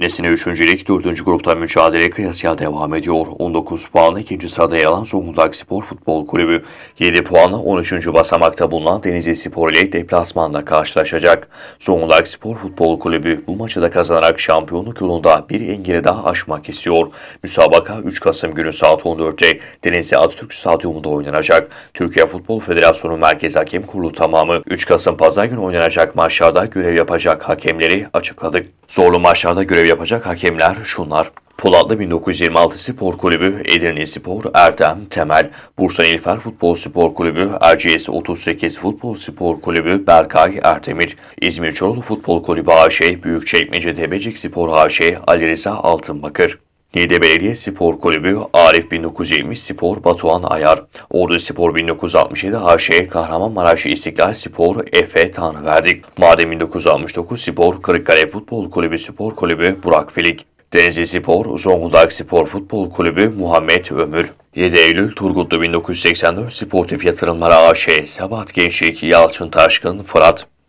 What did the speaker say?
Nesine 3. lig 4. grupta mücadele kıyasıya devam ediyor. 19 puanla 2. sırada yer alan Zonguldak Spor Futbol Kulübü 7 puanla 13. basamakta bulunan Denizli Spor ile deplasmanla karşılaşacak. Zonguldak Spor Futbol Kulübü bu maçı da kazanarak şampiyonluk yolunda bir engeli daha aşmak istiyor. Müsabaka 3 Kasım günü saat 14'te Denizli Atatürk Stadyumunda oynanacak. Türkiye Futbol Federasyonu Merkez Hakem Kurulu tamamı 3 Kasım Pazar günü oynanacak maçlarda görev yapacak hakemleri açıkladı. Zorlu maçlarda görev yapacak hakemler şunlar. Polatlı 1926 Spor Kulübü, Edirne Spor, Erdem, Temel, Bursa İlfer Futbol Spor Kulübü, Erciyes 38 Futbol Spor Kulübü, Berkay, Erdemir, İzmir Çorlu Futbol Kulübü AŞ, Büyükçekmece Tebecik Spor AŞ, Ali Rıza Altınbakır. Niğde Belediye Spor Kulübü Arif 1970 Spor Batuhan Ayar, Ordu Spor 1967 HŞ Kahramanmaraş İstiklal Spor Efe Tanrıverdik, Maden 1969 Spor Kırıkkale Futbol Kulübü Spor Kulübü Burak Filik, Denizli Spor, Zonguldak Spor Futbol Kulübü Muhammed Ömür, 7 Eylül Turgutlu 1984 Sportif Yatırımları AŞ, Sabahat Gençlik, Yalçın Taşkın, Fırat,